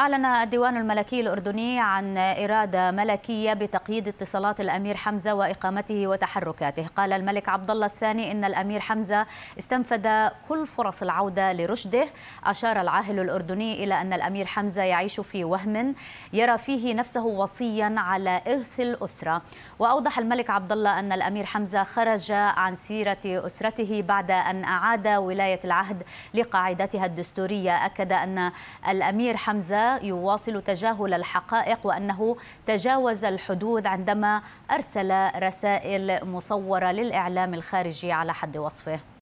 أعلن الديوان الملكي الأردني عن إرادة ملكية بتقييد اتصالات الأمير حمزة وإقامته وتحركاته قال الملك عبد الله الثاني إن الأمير حمزة استنفذ كل فرص العودة لرشده أشار العاهل الأردني إلى أن الأمير حمزة يعيش في وهم يرى فيه نفسه وصيا على إرث الأسرة وأوضح الملك عبد الله أن الأمير حمزة خرج عن سيرة أسرته بعد أن أعاد ولاية العهد لقاعدتها الدستورية أكد أن الأمير حمزة يواصل تجاهل الحقائق وأنه تجاوز الحدود عندما أرسل رسائل مصورة للإعلام الخارجي على حد وصفه